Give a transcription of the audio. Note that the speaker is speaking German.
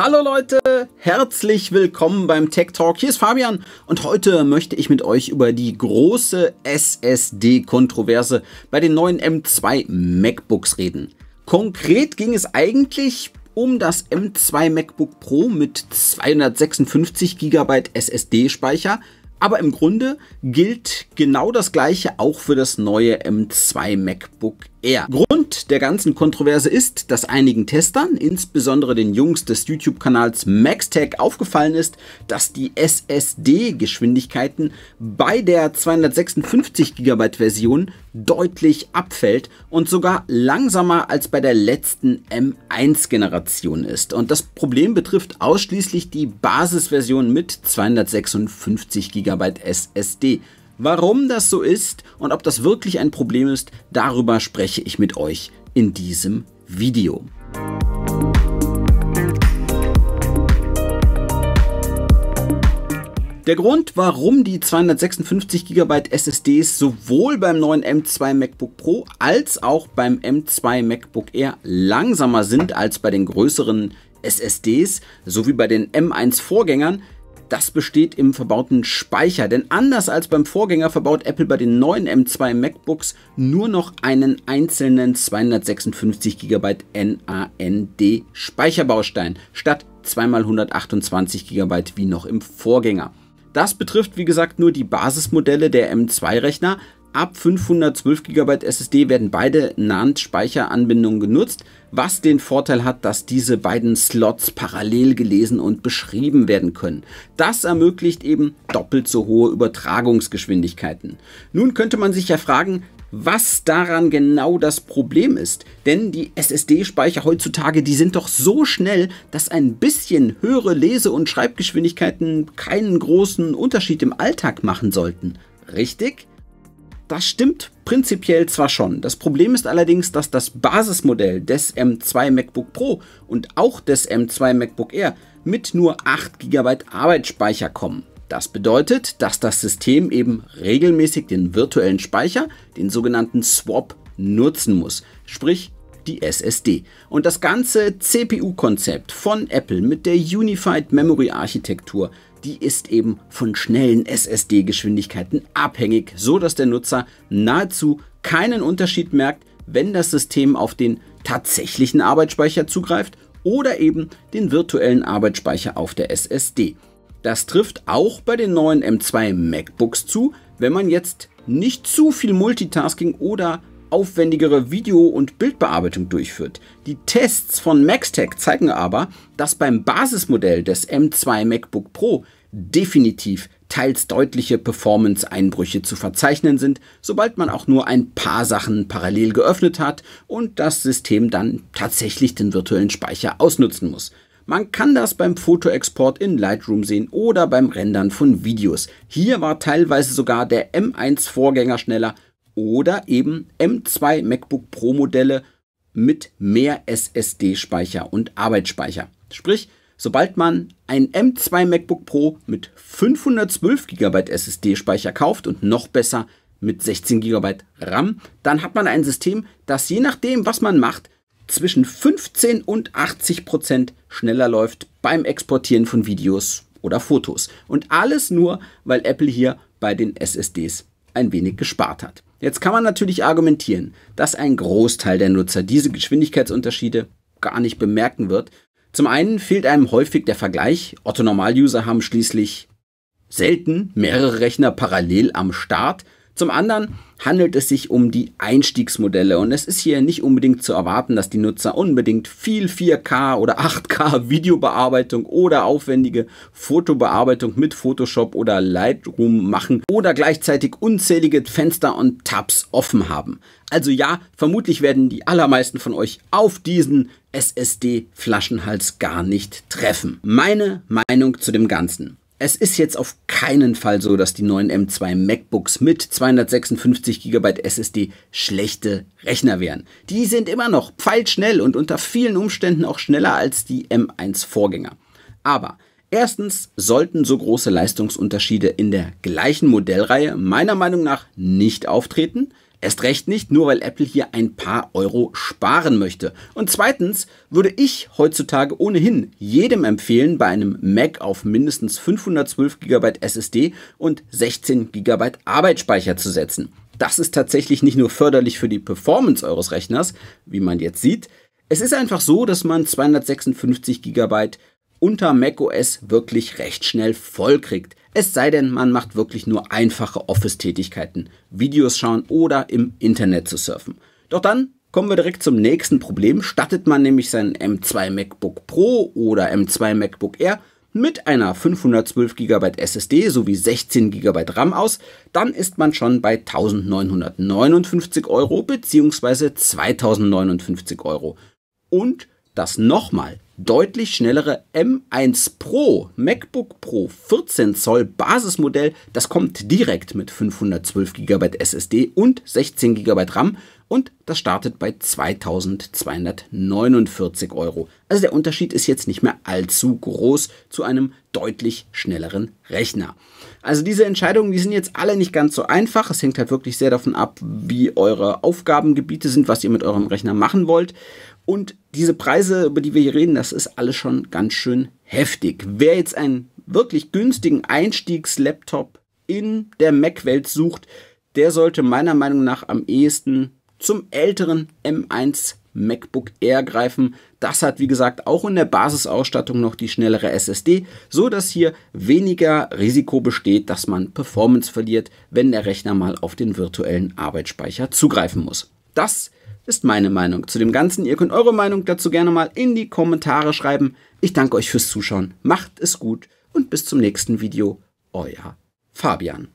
Hallo Leute, herzlich willkommen beim Tech Talk. Hier ist Fabian und heute möchte ich mit euch über die große SSD-Kontroverse bei den neuen M2 MacBooks reden. Konkret ging es eigentlich um das M2 MacBook Pro mit 256 GB SSD-Speicher aber im Grunde gilt genau das gleiche auch für das neue M2 MacBook Air. Grund der ganzen Kontroverse ist, dass einigen Testern, insbesondere den Jungs des YouTube-Kanals MaxTech, aufgefallen ist, dass die SSD-Geschwindigkeiten bei der 256 GB Version deutlich abfällt und sogar langsamer als bei der letzten M1-Generation ist. Und das Problem betrifft ausschließlich die Basisversion mit 256 GB. GB SSD. Warum das so ist und ob das wirklich ein Problem ist, darüber spreche ich mit euch in diesem Video. Der Grund, warum die 256 GB SSDs sowohl beim neuen M2 MacBook Pro als auch beim M2 MacBook Air langsamer sind als bei den größeren SSDs sowie bei den M1 Vorgängern, das besteht im verbauten Speicher, denn anders als beim Vorgänger verbaut Apple bei den neuen M2 MacBooks nur noch einen einzelnen 256 GB NAND Speicherbaustein statt 2x128 GB wie noch im Vorgänger. Das betrifft wie gesagt nur die Basismodelle der M2-Rechner, Ab 512 GB SSD werden beide NAND-Speicheranbindungen genutzt, was den Vorteil hat, dass diese beiden Slots parallel gelesen und beschrieben werden können. Das ermöglicht eben doppelt so hohe Übertragungsgeschwindigkeiten. Nun könnte man sich ja fragen, was daran genau das Problem ist. Denn die SSD-Speicher heutzutage, die sind doch so schnell, dass ein bisschen höhere Lese- und Schreibgeschwindigkeiten keinen großen Unterschied im Alltag machen sollten. Richtig? Das stimmt prinzipiell zwar schon. Das Problem ist allerdings, dass das Basismodell des M2 MacBook Pro und auch des M2 MacBook Air mit nur 8 GB Arbeitsspeicher kommen. Das bedeutet, dass das System eben regelmäßig den virtuellen Speicher, den sogenannten Swap, nutzen muss. Sprich, die SSD. Und das ganze CPU-Konzept von Apple mit der Unified Memory Architektur, die ist eben von schnellen SSD-Geschwindigkeiten abhängig, so dass der Nutzer nahezu keinen Unterschied merkt, wenn das System auf den tatsächlichen Arbeitsspeicher zugreift oder eben den virtuellen Arbeitsspeicher auf der SSD. Das trifft auch bei den neuen M2 MacBooks zu, wenn man jetzt nicht zu viel Multitasking oder aufwendigere Video- und Bildbearbeitung durchführt. Die Tests von Maxtech zeigen aber, dass beim Basismodell des M2 MacBook Pro definitiv teils deutliche Performance-Einbrüche zu verzeichnen sind, sobald man auch nur ein paar Sachen parallel geöffnet hat und das System dann tatsächlich den virtuellen Speicher ausnutzen muss. Man kann das beim Fotoexport in Lightroom sehen oder beim Rendern von Videos. Hier war teilweise sogar der M1 Vorgänger schneller oder eben M2 MacBook Pro Modelle mit mehr SSD-Speicher und Arbeitsspeicher. Sprich, sobald man ein M2 MacBook Pro mit 512 GB SSD-Speicher kauft und noch besser mit 16 GB RAM, dann hat man ein System, das je nachdem, was man macht, zwischen 15 und 80 Prozent schneller läuft beim Exportieren von Videos oder Fotos. Und alles nur, weil Apple hier bei den SSDs ein wenig gespart hat. Jetzt kann man natürlich argumentieren, dass ein Großteil der Nutzer diese Geschwindigkeitsunterschiede gar nicht bemerken wird. Zum einen fehlt einem häufig der Vergleich. Otto Normal-User haben schließlich selten mehrere Rechner parallel am Start zum anderen handelt es sich um die Einstiegsmodelle und es ist hier nicht unbedingt zu erwarten, dass die Nutzer unbedingt viel 4K oder 8K Videobearbeitung oder aufwendige Fotobearbeitung mit Photoshop oder Lightroom machen oder gleichzeitig unzählige Fenster und Tabs offen haben. Also ja, vermutlich werden die allermeisten von euch auf diesen SSD-Flaschenhals gar nicht treffen. Meine Meinung zu dem Ganzen es ist jetzt auf keinen Fall so, dass die neuen M2 MacBooks mit 256 GB SSD schlechte Rechner wären. Die sind immer noch pfeilschnell und unter vielen Umständen auch schneller als die M1 Vorgänger. Aber erstens sollten so große Leistungsunterschiede in der gleichen Modellreihe meiner Meinung nach nicht auftreten. Erst recht nicht, nur weil Apple hier ein paar Euro sparen möchte. Und zweitens würde ich heutzutage ohnehin jedem empfehlen, bei einem Mac auf mindestens 512 GB SSD und 16 GB Arbeitsspeicher zu setzen. Das ist tatsächlich nicht nur förderlich für die Performance eures Rechners, wie man jetzt sieht, es ist einfach so, dass man 256 GB unter macOS wirklich recht schnell vollkriegt. Es sei denn, man macht wirklich nur einfache Office-Tätigkeiten, Videos schauen oder im Internet zu surfen. Doch dann kommen wir direkt zum nächsten Problem. Stattet man nämlich seinen M2 MacBook Pro oder M2 MacBook Air mit einer 512 GB SSD sowie 16 GB RAM aus, dann ist man schon bei 1959 Euro bzw. 2059 Euro. Und das nochmal deutlich schnellere M1 Pro MacBook Pro 14 Zoll Basismodell, das kommt direkt mit 512 GB SSD und 16 GB RAM und das startet bei 2249 Euro. Also der Unterschied ist jetzt nicht mehr allzu groß zu einem deutlich schnelleren Rechner. Also diese Entscheidungen, die sind jetzt alle nicht ganz so einfach. Es hängt halt wirklich sehr davon ab, wie eure Aufgabengebiete sind, was ihr mit eurem Rechner machen wollt. Und diese Preise, über die wir hier reden, das ist alles schon ganz schön heftig. Wer jetzt einen wirklich günstigen Einstiegslaptop in der Mac-Welt sucht, der sollte meiner Meinung nach am ehesten zum älteren M1 MacBook Air greifen. Das hat wie gesagt auch in der Basisausstattung noch die schnellere SSD, so dass hier weniger Risiko besteht, dass man Performance verliert, wenn der Rechner mal auf den virtuellen Arbeitsspeicher zugreifen muss. Das ist meine Meinung zu dem Ganzen. Ihr könnt eure Meinung dazu gerne mal in die Kommentare schreiben. Ich danke euch fürs Zuschauen. Macht es gut und bis zum nächsten Video. Euer Fabian.